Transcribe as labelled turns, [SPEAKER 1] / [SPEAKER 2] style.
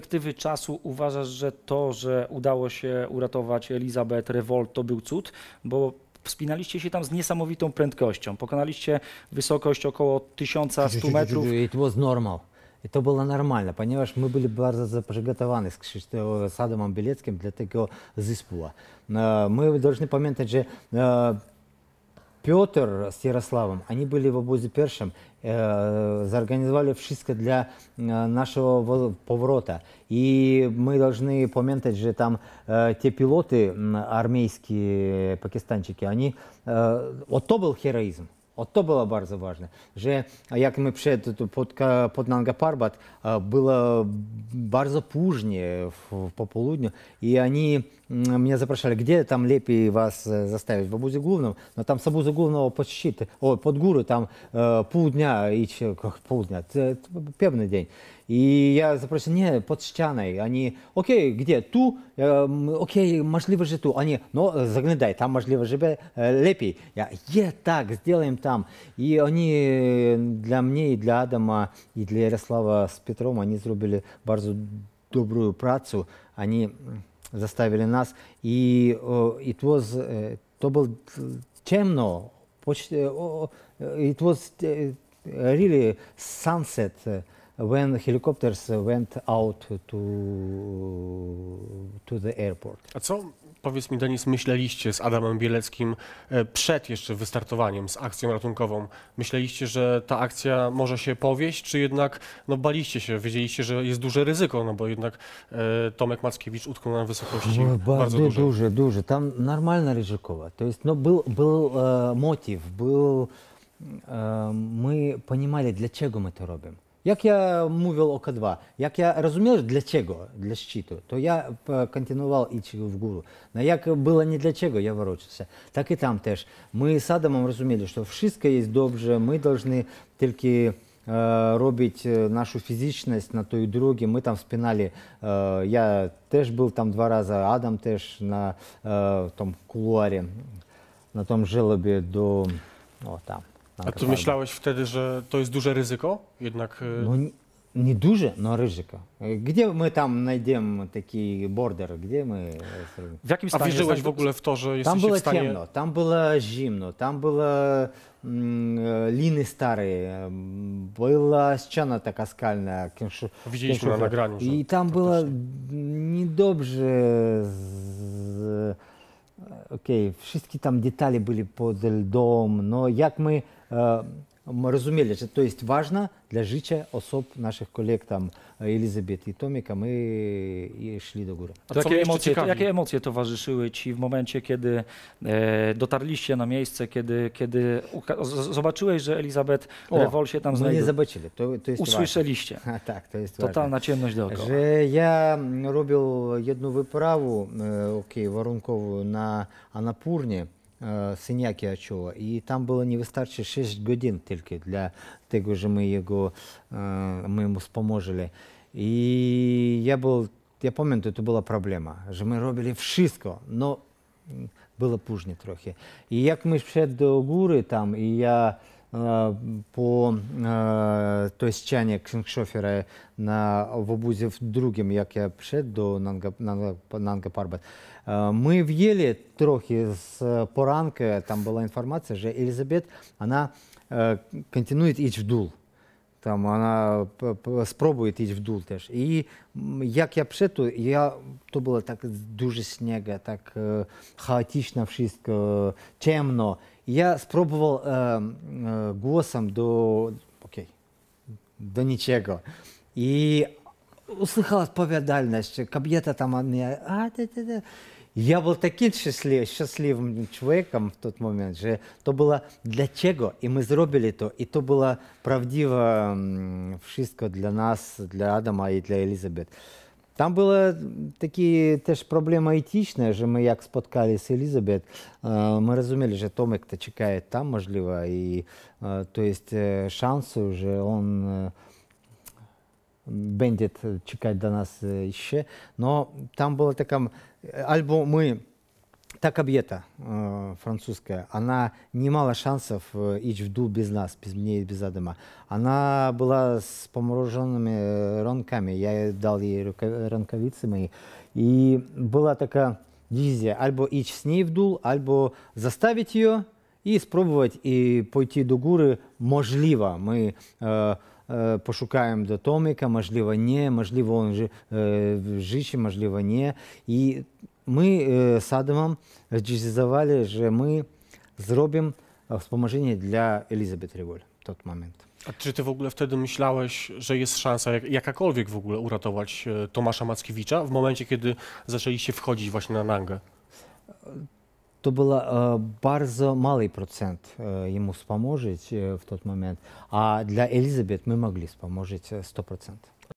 [SPEAKER 1] perspektywy czasu uważasz, że to, że udało się uratować Elizabeth Revolt, to był cud? Bo wspinaliście się tam z niesamowitą prędkością. Pokonaliście wysokość około 1100 metrów.
[SPEAKER 2] It was normal. I to było normalne, ponieważ my byli bardzo przygotowani z, Krzysztofem Bieleckim dla tego zespołu. E, my должны pamiętać, że e, Петр с Ярославом, они были в обозе першим, э, зорганізували все для э, нашего поворота. И мы должны помнить же там э, те пилоты армейские, э, пакистанчики, они... Э, вот то был героизм. От то було дуже важливо. Же, как мы пішли под під Нанга Парбат, а, було дуже пужнє в пополудню, и они меня запрашивали, где там лепи вас э, заставить, в Абузе Главном, но там с Абуза Главного почти о, под гуру, там э, полдня, и как полдня, певный день. I ja zaprosiłem, nie, pod ścianą. Oni, okej, okay, gdzie? Tu? Um, okej, okay, możliwe, że tu. Oni, no, zaglądaj, tam możliwe, żeby lepiej. Ja, je, tak, сделаем tam. I oni dla mnie i dla Adama i dla Jarosława z Pietrą, oni zrobili bardzo dobrą pracę. Oni заставили нас. И uh, it was, uh, to było темно, почти, uh, it was really sunset. when helicopters went out to, to the airport.
[SPEAKER 1] A co, powiedz mi Denis, myśleliście z Adamem Bieleckim e, przed jeszcze wystartowaniem z akcją ratunkową? Myśleliście, że ta akcja może się powieść, czy jednak no, baliście się, wiedzieliście, że jest duże ryzyko, no bo jednak e, Tomek Mackiewicz utknął na wysokości no, bardzo, duże.
[SPEAKER 2] duże. Duże, Tam normalne ryzykowo. To jest, no, był, był e, motyw, był, e, my понимали, для чего мы это Jak ja mówił o K2, jak ja rozumiałem dlaczego, dla szczytu, to ja kontynuował iść w górę. No jak było nie dlaczego, ja ворочался. Tak i tam też. My z Адамом rozumieli, że wszystko jest dobrze, my должны tylko робить нашу физичность на той дороге. Мы там спинали, я теж был там два раза, Адам теж на том кулуаре, на том желобе до, о, там, A ty
[SPEAKER 1] myślałeś wtedy, że to jest duże ryzyko? Jednak... Y, no,
[SPEAKER 2] nie duże, no ryzyko. Gdzie my tam znajdziemy taki border? Gdzie my...
[SPEAKER 1] E, w jakim stanie A wierzyłeś w ogóle w to, że jesteś Tam było w stanie... ciemno,
[SPEAKER 2] tam było zimno, tam były mm, e, liny stare, e, była ściana taka skalna. Kęszu, Widzieliśmy na nagraniu. I tam było niedobrze... Z... Okej, okay, wszystkie tam detale były pod lodem, no jak my розуміли, що то есть важно для життя особ наших колег там Елізабети і Томіка, ми і шли do góry. jakie, emocje, jakie
[SPEAKER 1] emocje towarzyszyły Ci w momencie, kiedy dotarliście na miejsce, kiedy, kiedy zobaczyłeś, że Elizabet Rewol się tam znajduje? nie zobaczyli, to, to jest
[SPEAKER 2] Usłyszeliście. tak, to jest Totalna ważne. ciemność dookoła. Że ja robił jedną wyprawę, e, warunkową na Anapurnie, Э, Синякіачова, и там было не вистачає 6 годин только для того, що ми його мы ему споможили. и я был я помню это была проблема, що ми робили все, но было пужні трохи. и как мы шли до гури там, и я Э, по э, той стяні кингшофера на в обузе в другим, как я пішов до Нанга Нанга Парбат, э, мы въели трохи з поранки, там була інформація, що Елізабет, вона континує іч вдул. Там вона спробує йти вдул тоже. И как я пшету, я то было так дуже снега, так хаотично, всіх, темно. Я спробував е, э, е, э, голосом до окей, до ничего, и услыхала сповідальність, каб'єта там одне, а да, да, да. Я был таким счастлив, счастливым человеком в тот момент, же. то было для чего, и мы сделали то, и то было правдиво все для нас, для Адама и для Елизабет. Там були такі теж проблема етичні, що ми як споткалися з Елізабет, э, ми розуміли, що Томик -то чекає там, можливо, і э, то есть, э, шанси вже він бендит чекати до нас ще. Но там була така, або ми та кабета э, французская, она не немало шансов э, идти в дул без нас, без меня и без Адама. Она была с помороженными э, ронками, я дал ей ронковицы мои. И была такая дивизия, альбо идти с ней в дул, альбо заставить ее и спробовать и пойти до Гуры. можливо, мы э, э пошукаємо до Томика, можливо, ні, можливо, он э, він жичі, можливо, ні. и мы э, с Адамом реализовали, что мы сделаем wspomożenie dla Elizabeth Rewol w ten moment.
[SPEAKER 1] A czy ty w ogóle wtedy myślałeś, że jest szansa jak, jakakolwiek w ogóle uratować e, Tomasza Mackiewicza w momencie, kiedy zaczęliście wchodzić właśnie na Nangę?
[SPEAKER 2] To był e, bardzo mały procent e, jemu wspomożyć w ten moment, a dla Elizabeth my mogli wspomożyć 100%.